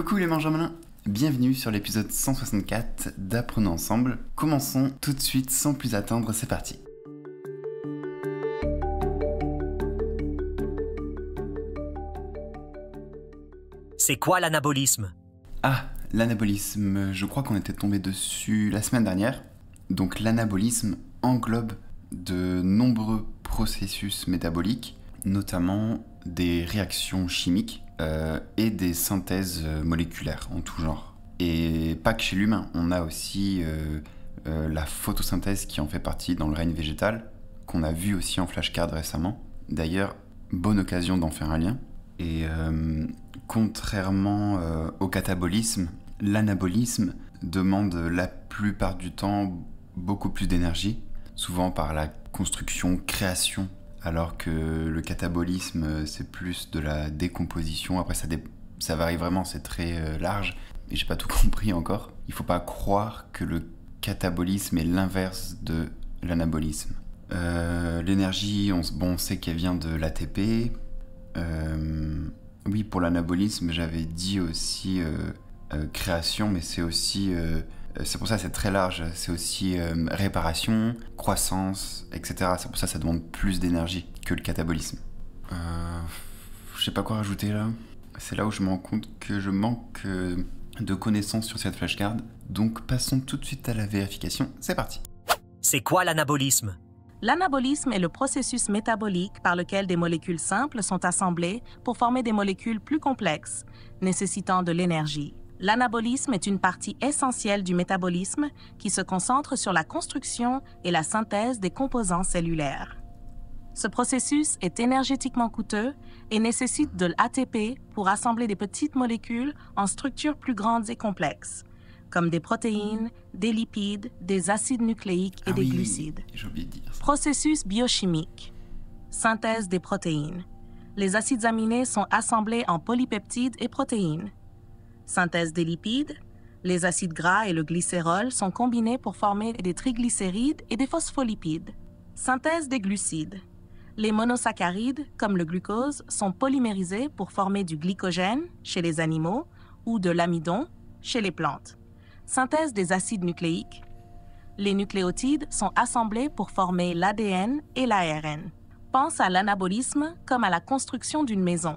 Coucou les malins Bienvenue sur l'épisode 164 d'Apprenons ensemble. Commençons tout de suite sans plus attendre, c'est parti. C'est quoi l'anabolisme Ah, l'anabolisme, je crois qu'on était tombé dessus la semaine dernière. Donc l'anabolisme englobe de nombreux processus métaboliques, notamment des réactions chimiques euh, et des synthèses euh, moléculaires en tout genre. Et pas que chez l'humain, on a aussi euh, la photosynthèse qui en fait partie dans le règne végétal, qu'on a vu aussi en flashcard récemment. D'ailleurs, bonne occasion d'en faire un lien. Et contrairement au catabolisme, l'anabolisme demande la plupart du temps beaucoup plus d'énergie, souvent par la construction, création alors que le catabolisme, c'est plus de la décomposition. Après, ça, varie vraiment, c'est très euh, large. Et j'ai pas tout compris encore. Il faut pas croire que le catabolisme est l'inverse de l'anabolisme. Euh, l'énergie, on, bon, sait qu'elle vient de l'ATP. Euh, oui, pour l'anabolisme, j'avais dit aussi création, mais c'est aussi euh, c'est pour ça que c'est très large. C'est aussi euh, réparation, croissance, etc. C'est pour ça que ça demande plus d'énergie que le catabolisme. Euh, je sais pas quoi rajouter là. C'est là où je me rends compte que je manque euh, de connaissances sur cette flashcard. Donc passons tout de suite à la vérification. C'est parti. C'est quoi l'anabolisme L'anabolisme est le processus métabolique par lequel des molécules simples sont assemblées pour former des molécules plus complexes, nécessitant de l'énergie. L'anabolisme est une partie essentielle du métabolisme qui se concentre sur la construction et la synthèse des composants cellulaires. Ce processus est énergétiquement coûteux et nécessite de l'ATP pour assembler des petites molécules en structures plus grandes et complexes, comme des protéines, des lipides, des acides nucléiques et ah des glucides. Processus biochimique. Synthèse des protéines. Les acides aminés sont assemblés en polypeptides et protéines synthèse des lipides, les acides gras et le glycérol sont combinés pour former des triglycérides et des phospholipides. Synthèse des glucides. Les monosaccharides, comme le glucose, sont polymérisés pour former du glycogène chez les animaux ou de l'amidon chez les plantes. Synthèse des acides nucléiques. Les nucléotides sont assemblés pour former l'ADN et l'ARN. Pense à l'anabolisme comme à la construction d'une maison.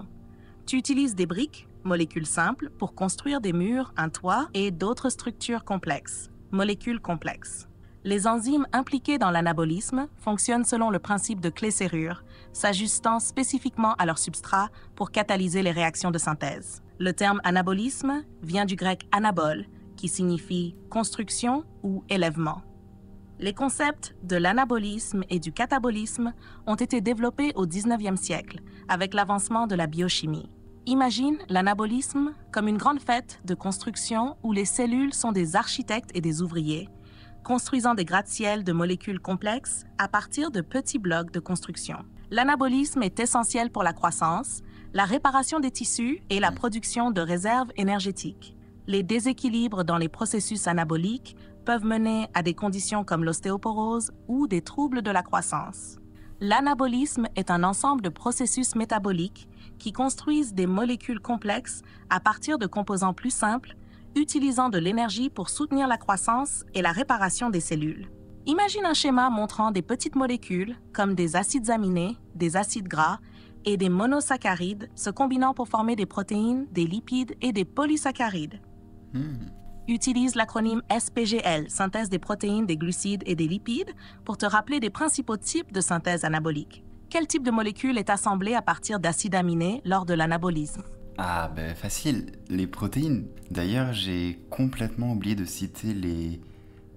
Tu utilises des briques molécules simples pour construire des murs, un toit et d'autres structures complexes. Molécules complexes. Les enzymes impliquées dans l'anabolisme fonctionnent selon le principe de clé-serrure, s'ajustant spécifiquement à leur substrat pour catalyser les réactions de synthèse. Le terme anabolisme vient du grec anabol », qui signifie construction ou élèvement. Les concepts de l'anabolisme et du catabolisme ont été développés au 19e siècle avec l'avancement de la biochimie. Imagine l'anabolisme comme une grande fête de construction où les cellules sont des architectes et des ouvriers, construisant des gratte-ciels de molécules complexes à partir de petits blocs de construction. L'anabolisme est essentiel pour la croissance, la réparation des tissus et la production de réserves énergétiques. Les déséquilibres dans les processus anaboliques peuvent mener à des conditions comme l'ostéoporose ou des troubles de la croissance. L'anabolisme est un ensemble de processus métaboliques qui construisent des molécules complexes à partir de composants plus simples, utilisant de l'énergie pour soutenir la croissance et la réparation des cellules. Imagine un schéma montrant des petites molécules comme des acides aminés, des acides gras et des monosaccharides se combinant pour former des protéines, des lipides et des polysaccharides. Hmm utilise l'acronyme SPGL, synthèse des protéines, des glucides et des lipides, pour te rappeler des principaux types de synthèse anabolique. Quel type de molécule est assemblée à partir d'acides aminés lors de l'anabolisme Ah ben facile, les protéines. D'ailleurs, j'ai complètement oublié de citer les,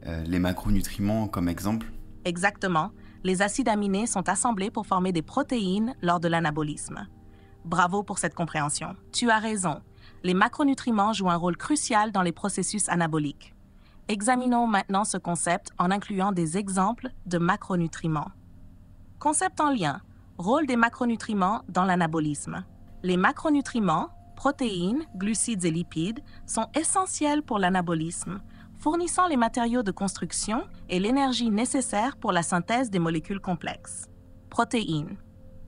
euh, les macronutriments comme exemple. Exactement, les acides aminés sont assemblés pour former des protéines lors de l'anabolisme. Bravo pour cette compréhension. Tu as raison, les macronutriments jouent un rôle crucial dans les processus anaboliques. Examinons maintenant ce concept en incluant des exemples de macronutriments. Concept en lien. Rôle des macronutriments dans l'anabolisme. Les macronutriments, protéines, glucides et lipides, sont essentiels pour l'anabolisme, fournissant les matériaux de construction et l'énergie nécessaire pour la synthèse des molécules complexes. Protéines.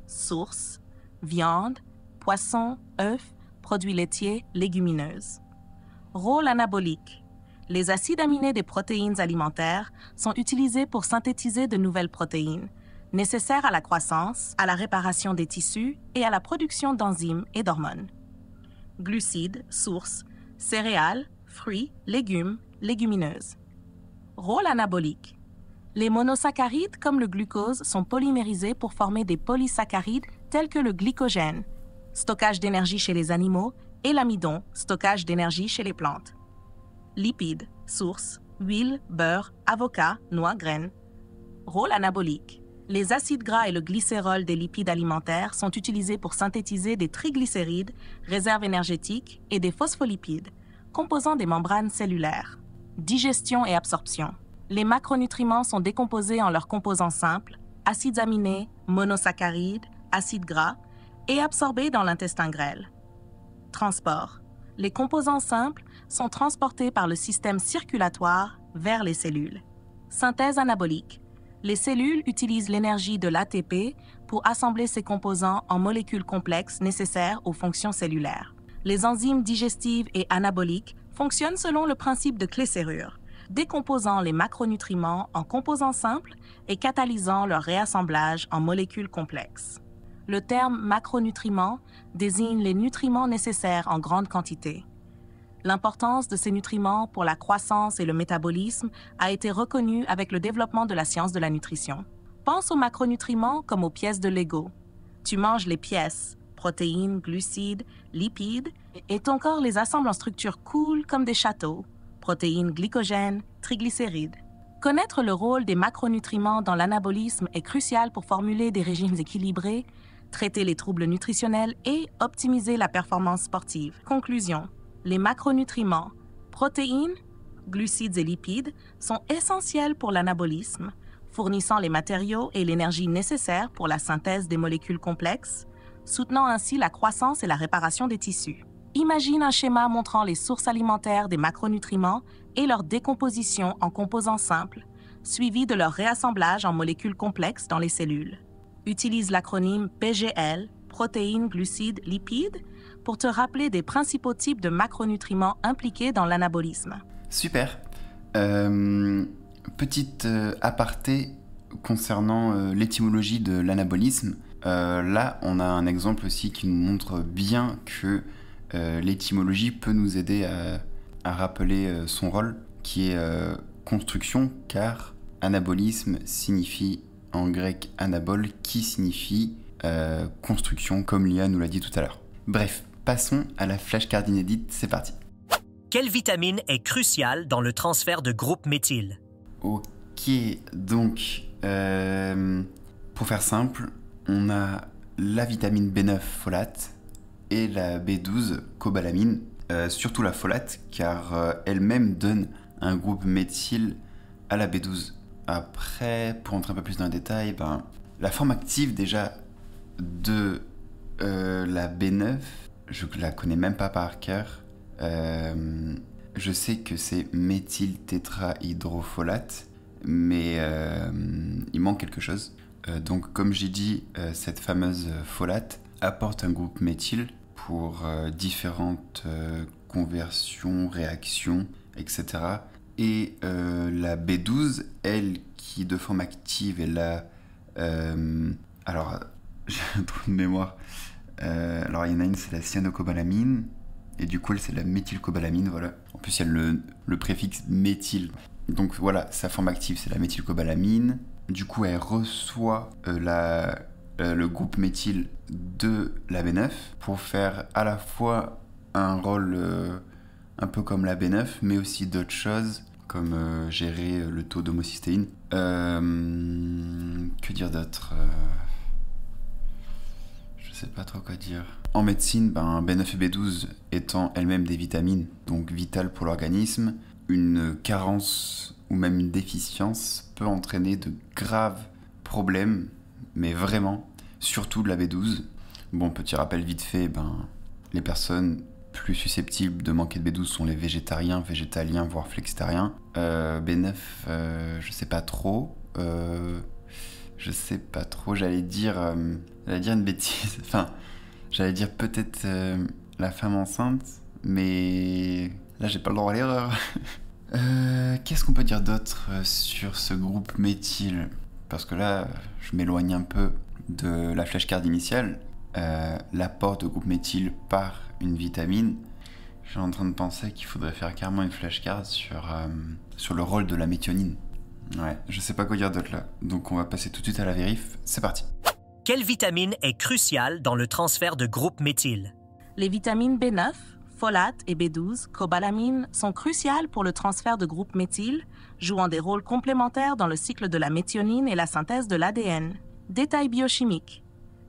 Sources. Viande, poisson, œufs, produits laitiers, légumineuses. Rôle anabolique. Les acides aminés des protéines alimentaires sont utilisés pour synthétiser de nouvelles protéines, nécessaires à la croissance, à la réparation des tissus et à la production d'enzymes et d'hormones. Glucides, sources, céréales, fruits, légumes, légumineuses. Rôle anabolique. Les monosaccharides comme le glucose sont polymérisés pour former des polysaccharides tels que le glycogène, stockage d'énergie chez les animaux, et l'amidon, stockage d'énergie chez les plantes. Lipides, sources, huile, beurre, avocat, noix, graines. Rôle anabolique. Les acides gras et le glycérol des lipides alimentaires sont utilisés pour synthétiser des triglycérides, réserves énergétiques et des phospholipides, composant des membranes cellulaires. Digestion et absorption. Les macronutriments sont décomposés en leurs composants simples, acides aminés, monosaccharides, acides gras, et absorbés dans l'intestin grêle. Transport. Les composants simples sont transportés par le système circulatoire vers les cellules. Synthèse anabolique. Les cellules utilisent l'énergie de l'ATP pour assembler ces composants en molécules complexes nécessaires aux fonctions cellulaires. Les enzymes digestives et anaboliques fonctionnent selon le principe de clé-serrure, décomposant les macronutriments en composants simples et catalysant leur réassemblage en molécules complexes. Le terme macronutriments désigne les nutriments nécessaires en grande quantité. L'importance de ces nutriments pour la croissance et le métabolisme a été reconnue avec le développement de la science de la nutrition. Pense aux macronutriments comme aux pièces de Lego. Tu manges les pièces, protéines, glucides, lipides, et ton corps les assemble en structures cool comme des châteaux, protéines, glycogènes, triglycérides. Connaître le rôle des macronutriments dans l'anabolisme est crucial pour formuler des régimes équilibrés traiter les troubles nutritionnels et optimiser la performance sportive. Conclusion, les macronutriments, protéines, glucides et lipides sont essentiels pour l'anabolisme, fournissant les matériaux et l'énergie nécessaires pour la synthèse des molécules complexes, soutenant ainsi la croissance et la réparation des tissus. Imagine un schéma montrant les sources alimentaires des macronutriments et leur décomposition en composants simples, suivi de leur réassemblage en molécules complexes dans les cellules utilise l'acronyme PGL, protéines, glucides, lipides, pour te rappeler des principaux types de macronutriments impliqués dans l'anabolisme. Super. Euh, petite euh, aparté concernant euh, l'étymologie de l'anabolisme. là, on a un exemple aussi qui nous montre bien que l'étymologie peut nous aider à, à rappeler son rôle, qui est construction, car anabolisme signifie en grec anabol, qui signifie euh, construction, comme Lia nous l'a dit tout à l'heure. Bref, passons à la flashcard inédite, c'est parti. Quelle vitamine est cruciale dans le transfert de groupe méthyl Ok, donc, euh, pour faire simple, on a la vitamine B9 folate et la B12 cobalamine, euh, surtout la folate, car elle-même donne un groupe méthyl à la B12. Après, pour entrer un peu plus dans le détail, ben, la forme active déjà de euh, la B9, je la connais même pas par cœur. Euh, je sais que c'est méthyltétrahydrofolate, mais euh, il manque quelque chose. donc, comme j'ai dit, cette fameuse folate apporte un groupe méthyl pour différentes conversions, réactions, etc et euh, la B12, elle qui de forme active est la... Euh, alors, j'ai un trou de mémoire. Euh, alors il y en a une, c'est la cyanocobalamine, et du coup elle c'est la méthylcobalamine, voilà. En plus il y a le, préfixe méthyl. Donc voilà, sa forme active c'est la méthylcobalamine. Du coup elle reçoit la, le groupe méthyl de la B9 pour faire à la fois un rôle un peu comme la B9, mais aussi d'autres choses comme euh, gérer euh, le taux d'homocystéine. Euh, que dire d'autre Je sais pas trop quoi dire. En médecine, ben, B9 et B12 étant elles-mêmes des vitamines, donc vitales pour l'organisme, une carence ou même une déficience peut entraîner de graves problèmes, mais vraiment, surtout de la B12. Bon, petit rappel vite fait, ben, les personnes plus susceptibles de manquer de B12 sont les végétariens, végétaliens, voire flexitariens. Euh, B9, euh, je sais pas trop. Euh, je sais pas trop. J'allais dire, j'allais dire une bêtise. Enfin, j'allais dire peut-être la femme enceinte, mais là j'ai pas le droit à l'erreur. Qu'est-ce qu'on peut dire d'autre sur ce groupe méthyle Parce que là, je m'éloigne un peu de la flèche card initiale. L'apport de groupe méthyle par une vitamine, je suis en train de penser qu'il faudrait faire carrément une flashcard sur, euh, sur le rôle de la méthionine. Ouais, je sais pas quoi dire d'autre là, donc on va passer tout de suite à la vérif, c'est parti. Quelle vitamine est cruciale dans le transfert de groupe méthyl Les vitamines B9, folate et B12, cobalamine, sont cruciales pour le transfert de groupe méthyl, jouant des rôles complémentaires dans le cycle de la méthionine et la synthèse de l'ADN. Détail biochimique.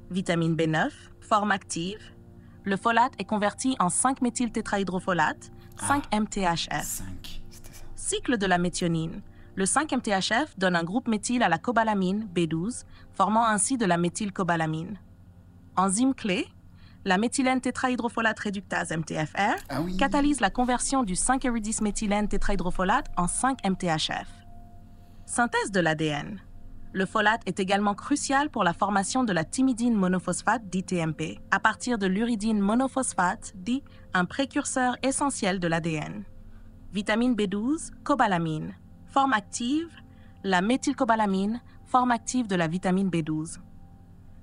Vitamine B9, forme active, le folate est converti en 5-méthyltétrahydrofolate, tétrahydrofolate 5-MTHF. Ah. Cycle de la méthionine. Le 5-MTHF donne un groupe méthyle à la cobalamine B12, formant ainsi de la méthylcobalamine. Enzyme clé, la méthylène tétrahydrofolate réductase MTFR ah catalyse la conversion du 5-iridis méthylène tétrahydrofolate en 5-MTHF. Synthèse de l'ADN. Le folate est également crucial pour la formation de la thymidine monophosphate, dit à partir de l'uridine monophosphate, dit un précurseur essentiel de l'ADN. Vitamine B12, cobalamine. Forme active, la méthylcobalamine, forme active de la vitamine B12.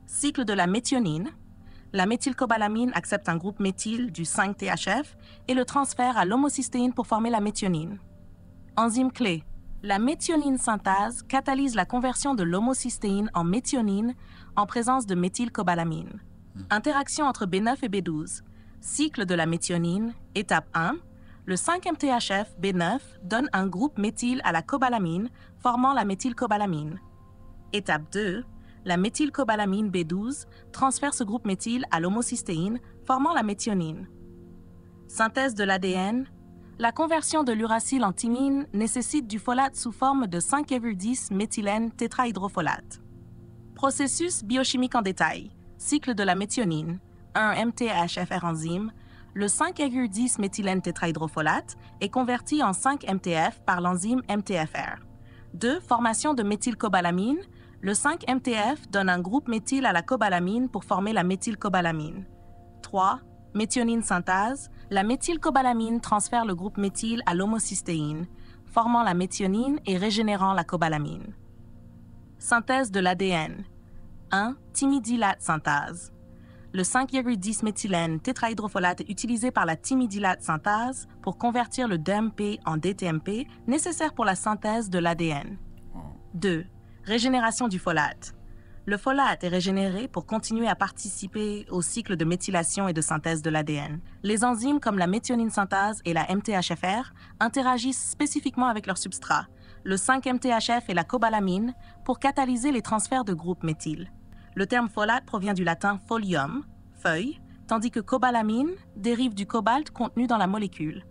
Cycle de la méthionine. La méthylcobalamine accepte un groupe méthyle du 5-THF et le transfère à l'homocystéine pour former la méthionine. Enzyme clé, la méthionine synthase catalyse la conversion de l'homocystéine en méthionine en présence de méthylcobalamine. Hmm. Interaction entre B9 et B12. Cycle de la méthionine, étape 1. Le 5-MTHF B9 donne un groupe méthyl à la cobalamine, formant la méthylcobalamine. Étape 2. La méthylcobalamine B12 transfère ce groupe méthyl à l'homocystéine, formant la méthionine. Synthèse de l'ADN, la conversion de l'uracile en thymine nécessite du folate sous forme de 5 méthylène tétrahydrofolate. Processus biochimique en détail. Cycle de la méthionine, 1-MTHFR enzyme. Le 5 méthylène tétrahydrofolate est converti en 5-MTF par l'enzyme MTFR. 2. Formation de méthylcobalamine. Le 5-MTF donne un groupe méthyle à la cobalamine pour former la méthylcobalamine. 3 méthionine synthase, la méthylcobalamine transfère le groupe méthyle à l'homocystéine, formant la méthionine et régénérant la cobalamine. Synthèse de l'ADN 1. Timidylate synthase. Le 5,10-méthylène tétrahydrofolate est utilisé par la timidylate synthase pour convertir le DMP en DTMP nécessaire pour la synthèse de l'ADN. 2. Régénération du folate le folate est régénéré pour continuer à participer au cycle de méthylation et de synthèse de l'ADN. Les enzymes comme la méthionine synthase et la MTHFR interagissent spécifiquement avec leurs substrat, le 5-MTHF et la cobalamine, pour catalyser les transferts de groupes méthyl. Le terme folate provient du latin folium, feuille, tandis que cobalamine dérive du cobalt contenu dans la molécule.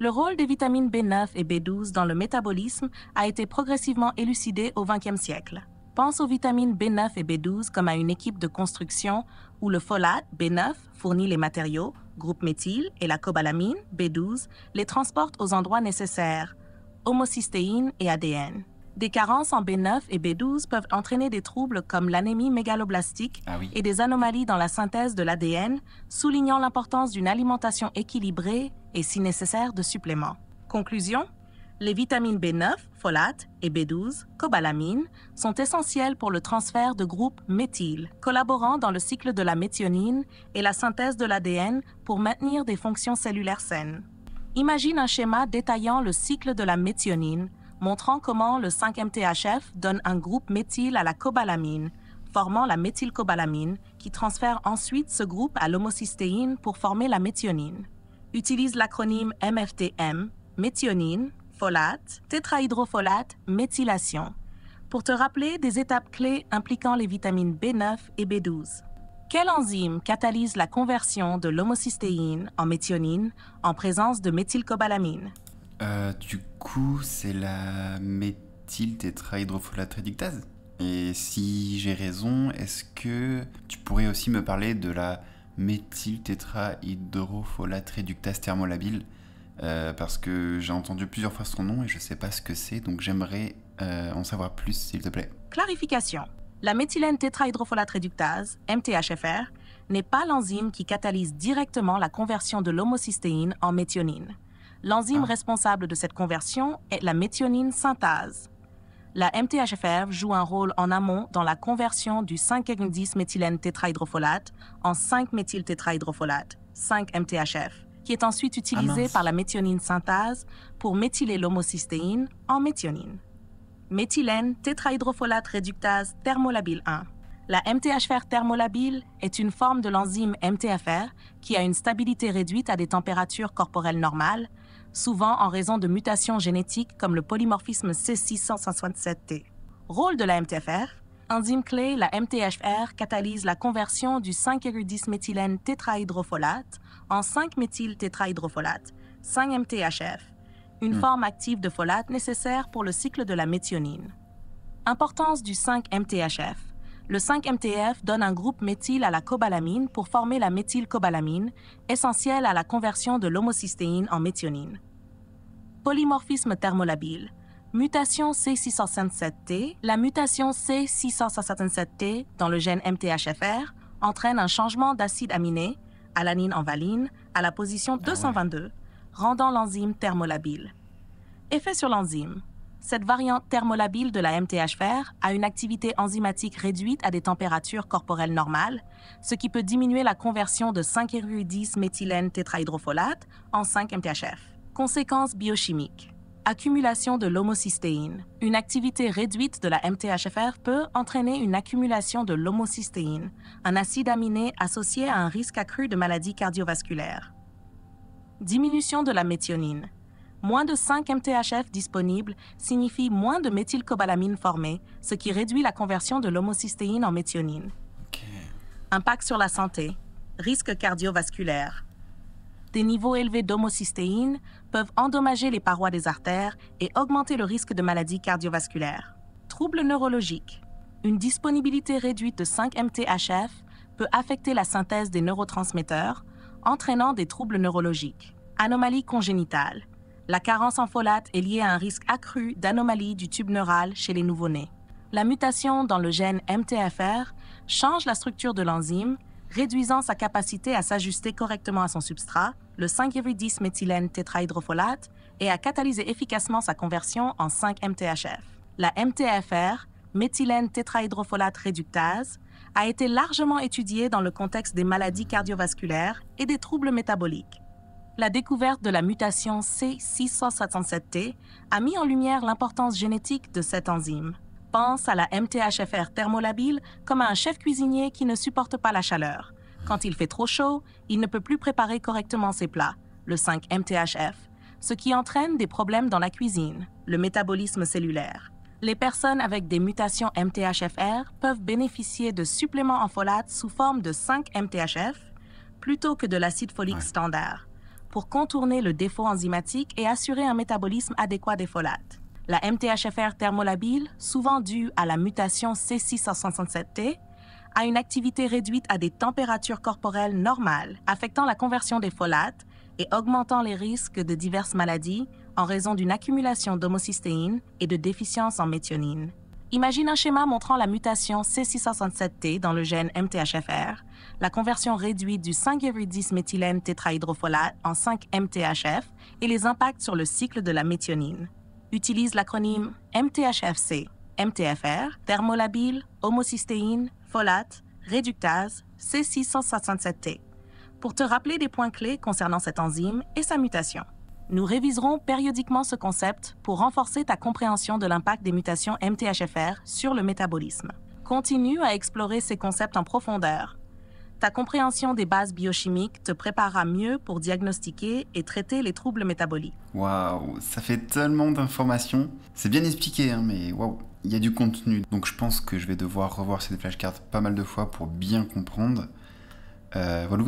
Le rôle des vitamines B9 et B12 dans le métabolisme a été progressivement élucidé au XXe siècle. Pense aux vitamines B9 et B12 comme à une équipe de construction où le folate, B9, fournit les matériaux, groupe méthyle, et la cobalamine, B12, les transporte aux endroits nécessaires, homocystéine et ADN. Des carences en B9 et B12 peuvent entraîner des troubles comme l'anémie mégaloblastique ah et des anomalies dans la synthèse de l'ADN, soulignant l'importance d'une alimentation équilibrée et, si nécessaire, de suppléments. Conclusion les vitamines B9, folate et B12, cobalamine, sont essentielles pour le transfert de groupes méthyl, collaborant dans le cycle de la méthionine et la synthèse de l'ADN pour maintenir des fonctions cellulaires saines. Imagine un schéma détaillant le cycle de la méthionine, montrant comment le 5-MTHF donne un groupe méthyl à la cobalamine, formant la méthylcobalamine, qui transfère ensuite ce groupe à l'homocystéine pour former la méthionine. Utilise l'acronyme MFTM, méthionine, folate, tétrahydrofolate, méthylation, pour te rappeler des étapes clés impliquant les vitamines B9 et B12. Quelle enzyme catalyse la conversion de l'homocystéine en méthionine en présence de méthylcobalamine euh, Du coup, c'est la méthyltétrahydrofolate réductase Et si j'ai raison, est-ce que tu pourrais aussi me parler de la méthyltétrahydrofolate réductase thermolabile euh, parce que j'ai entendu plusieurs fois son nom et je ne sais pas ce que c'est, donc j'aimerais euh, en savoir plus, s'il te plaît. Clarification. La méthylène tétrahydrofolate réductase, MTHFR, n'est pas l'enzyme qui catalyse directement la conversion de l'homocystéine en méthionine. L'enzyme ah. responsable de cette conversion est la méthionine synthase. La MTHFR joue un rôle en amont dans la conversion du 510 méthylène tétrahydrofolate en 5-méthyltétrahydrofolate, 5 MTHF, qui est ensuite utilisée ah, par la méthionine synthase pour méthyler l'homocystéine en méthionine. Méthylène tétrahydrofolate réductase thermolabile 1. La MTHFR thermolabile est une forme de l'enzyme MTFR qui a une stabilité réduite à des températures corporelles normales, souvent en raison de mutations génétiques comme le polymorphisme C657T. Rôle de la MTFR Enzyme clé, la MTFR, catalyse la conversion du 5-10-méthylène tétrahydrofolate en 5-méthyltétrahydrofolate, 5-MTHF, une hmm. forme active de folate nécessaire pour le cycle de la méthionine. Importance du 5-MTHF. Le 5-MTF donne un groupe méthyle à la cobalamine pour former la méthylcobalamine, essentielle à la conversion de l'homocystéine en méthionine. Polymorphisme thermolabile mutation C657T, la mutation C667T dans le gène MTHFR entraîne un changement d'acide aminé, alanine en valine, à la position 222, ah rendant l'enzyme thermolabile. Effet sur l'enzyme. Cette variante thermolabile de la MTHFR a une activité enzymatique réduite à des températures corporelles normales, ce qui peut diminuer la conversion de 510 méthylène tétrahydrofolate en 5 MTHF. Conséquences biochimiques. Accumulation de l'homocystéine. Une activité réduite de la MTHFR peut entraîner une accumulation de l'homocystéine, un acide aminé associé à un risque accru de maladies cardiovasculaires. Diminution de la méthionine. Moins de 5 MTHF disponibles signifie moins de méthylcobalamine formée, ce qui réduit la conversion de l'homocystéine en méthionine. Impact sur la santé. Risque cardiovasculaire. Des niveaux élevés d'homocystéine peuvent endommager les parois des artères et augmenter le risque de maladies cardiovasculaires. Troubles neurologiques. Une disponibilité réduite de 5 MTHF peut affecter la synthèse des neurotransmetteurs, entraînant des troubles neurologiques. Anomalies congénitales La carence en folate est liée à un risque accru d'anomalie du tube neural chez les nouveau-nés. La mutation dans le gène MTFR change la structure de l'enzyme réduisant sa capacité à s'ajuster correctement à son substrat, le 5-10-méthylène tétrahydrofolate, et à catalyser efficacement sa conversion en 5-MTHF. La MTFR, méthylène tétrahydrofolate réductase, a été largement étudiée dans le contexte des maladies cardiovasculaires et des troubles métaboliques. La découverte de la mutation C677T a mis en lumière l'importance génétique de cette enzyme pense à la MTHFR thermolabile comme à un chef cuisinier qui ne supporte pas la chaleur. Quand il fait trop chaud, il ne peut plus préparer correctement ses plats, le 5 MTHF, ce qui entraîne des problèmes dans la cuisine, le métabolisme cellulaire. Les personnes avec des mutations MTHFR peuvent bénéficier de suppléments en folate sous forme de 5 MTHF plutôt que de l'acide folique standard pour contourner le défaut enzymatique et assurer un métabolisme adéquat des folates. La MTHFR thermolabile, souvent due à la mutation C667T, a une activité réduite à des températures corporelles normales, affectant la conversion des folates et augmentant les risques de diverses maladies en raison d'une accumulation d'homocystéine et de déficience en méthionine. Imagine un schéma montrant la mutation C667T dans le gène MTHFR, la conversion réduite du 5,10-méthylène tétrahydrofolate en 5-MTHF et les impacts sur le cycle de la méthionine utilise l'acronyme MTHFC, MTFR, thermolabile, homocystéine, folate, réductase, C667T, pour te rappeler des points clés concernant cette enzyme et sa mutation. Nous réviserons périodiquement ce concept pour renforcer ta compréhension de l'impact des mutations MTHFR sur le métabolisme. Continue à explorer ces concepts en profondeur ta compréhension des bases biochimiques te préparera mieux pour diagnostiquer et traiter les troubles métaboliques. Waouh, ça fait tellement d'informations. C'est bien expliqué, hein, mais waouh, il y a du contenu. Donc je pense que je vais devoir revoir ces flashcards pas mal de fois pour bien comprendre. Euh, voilà,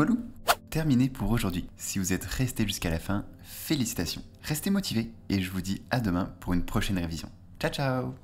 Terminé pour aujourd'hui. Si vous êtes resté jusqu'à la fin, félicitations. Restez motivés et je vous dis à demain pour une prochaine révision. Ciao ciao